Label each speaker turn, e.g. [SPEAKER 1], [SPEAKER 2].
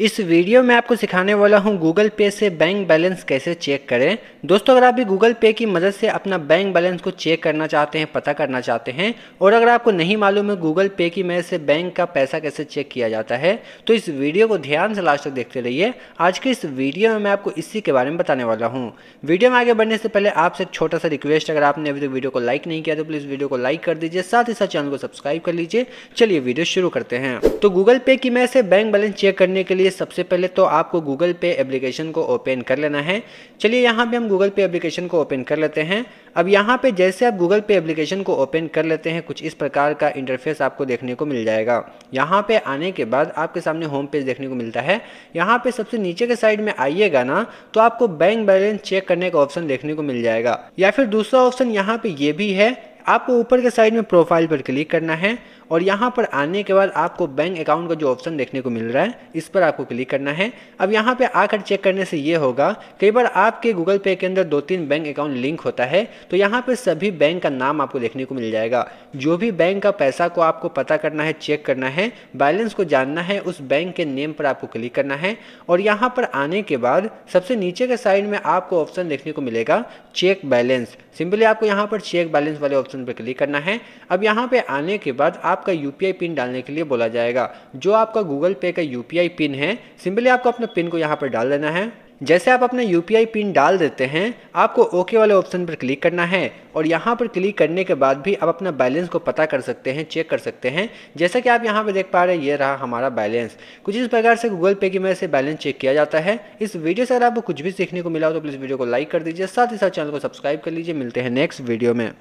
[SPEAKER 1] इस वीडियो में आपको सिखाने वाला हूं गूगल पे से बैंक बैलेंस कैसे चेक करें दोस्तों अगर आप भी गूगल पे की मदद से अपना बैंक बैलेंस को चेक करना चाहते हैं पता करना चाहते हैं और अगर आपको नहीं मालूम है गूगल पे की मदद से बैंक का पैसा कैसे चेक किया जाता है तो इस वीडियो को ध्यान से लास्ट तक देखते रहिए आज के इस वीडियो में मैं आपको इसी के बारे में बताने वाला हूँ वीडियो में आगे बढ़ने से पहले आपसे एक छोटा सा रिक्वेस्ट अगर आपने अभी तक वीडियो को लाइक नहीं किया तो प्लीज़ वीडियो को लाइक कर दीजिए साथ ही साथ चैनल को सब्सक्राइब कर लीजिए चलिए वीडियो शुरू करते हैं तो गूगल पे की मदद से बैंक बैलेंस चेक करने के लिए लिए सबसे पहले तो आपको गूगल पे एप्लीकेशन को ओपन कर लेना है चलिए यहाँ पे हम गूगल पे एप्लीकेशन को ओपन कर लेते हैं अब यहाँ पे जैसे आप गूगल पे एप्लीकेशन को ओपन कर लेते हैं कुछ इस प्रकार का इंटरफेस आपको देखने को मिल जाएगा यहाँ पे आने के बाद आपके सामने होम पेज देखने को मिलता है यहाँ पे सबसे नीचे के साइड में आइएगा ना तो आपको बैंक बैलेंस चेक करने का ऑप्शन देखने को मिल जाएगा या फिर दूसरा ऑप्शन यहाँ पे ये भी है आपको ऊपर के साइड में प्रोफाइल पर क्लिक करना है और यहाँ पर आने के बाद आपको बैंक अकाउंट का जो ऑप्शन देखने को मिल रहा है इस पर आपको क्लिक करना है अब यहाँ पे आकर चेक करने से ये होगा कई बार आपके गूगल पे के अंदर दो तीन बैंक अकाउंट लिंक होता है तो यहाँ पर सभी बैंक का नाम आपको देखने को मिल जाएगा जो भी बैंक का पैसा को आपको पता करना है चेक करना है बैलेंस को जानना है उस बैंक के नेम पर आपको क्लिक करना है और यहाँ पर आने के बाद सबसे नीचे के साइड में आपको ऑप्शन देखने को मिलेगा चेक बैलेंस सिंपली आपको यहाँ पर चेक बैलेंस वाले ऑप्शन पर क्लिक करना है अब यहाँ पे आने के बाद आप आपका यू पिन डालने के लिए बोला जाएगा जो आपका गूगल पे का यू पिन है सिंपली आपको अपने पिन को यहाँ पर डाल देना है जैसे आप अपना यू पिन डाल देते हैं आपको ओके वाले ऑप्शन पर क्लिक करना है और यहाँ पर क्लिक करने के बाद भी आप अपना बैलेंस को पता कर सकते हैं चेक कर सकते हैं जैसा कि आप यहाँ पर देख पा रहे हैं ये रहा हमारा बैलेंस कुछ इस प्रकार से गूगल पे की मदद से बैलेंस चेक किया जाता है इस वीडियो से अगर आपको कुछ भी सीखने को मिला हो तो प्लीज़ वीडियो को लाइक कर दीजिए साथ ही साथ चैनल को सब्सक्राइब कर लीजिए मिलते हैं नेक्स्ट वीडियो में